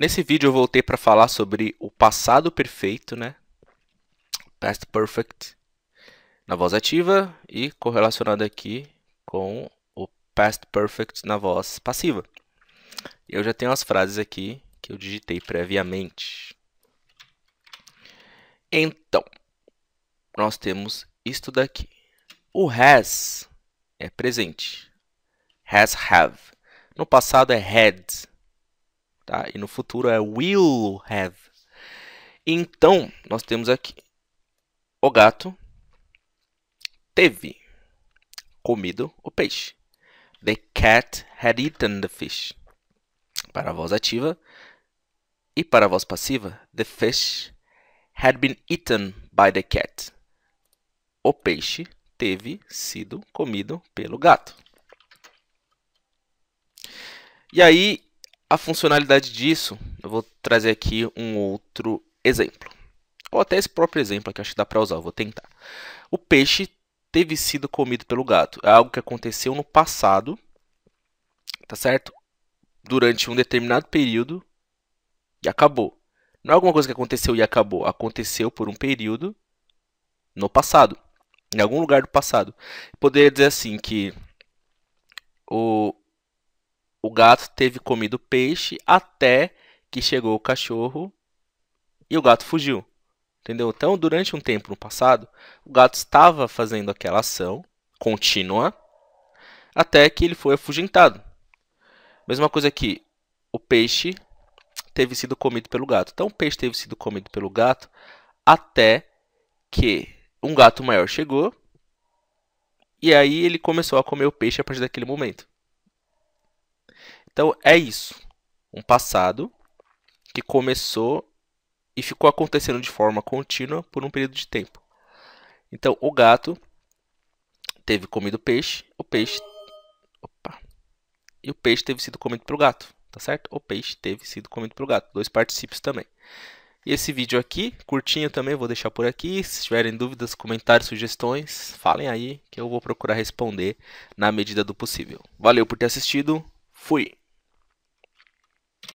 Nesse vídeo eu voltei para falar sobre o passado perfeito, né? Past perfect na voz ativa e correlacionado aqui com o past perfect na voz passiva. Eu já tenho as frases aqui que eu digitei previamente. Então, nós temos isto daqui. O has é presente. Has have. No passado é had tá? E no futuro é will have. Então, nós temos aqui o gato teve comido o peixe. The cat had eaten the fish. Para a voz ativa e para a voz passiva, the fish had been eaten by the cat. O peixe teve sido comido pelo gato. E aí, a funcionalidade disso, eu vou trazer aqui um outro exemplo. Ou até esse próprio exemplo que acho que dá para usar, eu vou tentar. O peixe teve sido comido pelo gato. É algo que aconteceu no passado, tá certo? Durante um determinado período e acabou. Não é alguma coisa que aconteceu e acabou. Aconteceu por um período no passado. Em algum lugar do passado. Poderia dizer assim que o, o gato teve comido peixe até que chegou o cachorro e o gato fugiu. Entendeu? Então, durante um tempo no passado, o gato estava fazendo aquela ação contínua até que ele foi afugentado. Mesma coisa que o peixe teve sido comido pelo gato. Então, o peixe teve sido comido pelo gato até que um gato maior chegou e aí ele começou a comer o peixe a partir daquele momento. Então é isso. Um passado que começou e ficou acontecendo de forma contínua por um período de tempo. Então o gato teve comido peixe, o peixe. Opa! E o peixe teve sido comido pelo gato, tá certo? O peixe teve sido comido pelo gato. Dois participios também. E esse vídeo aqui, curtinho também, vou deixar por aqui. Se tiverem dúvidas, comentários, sugestões, falem aí que eu vou procurar responder na medida do possível. Valeu por ter assistido. Fui.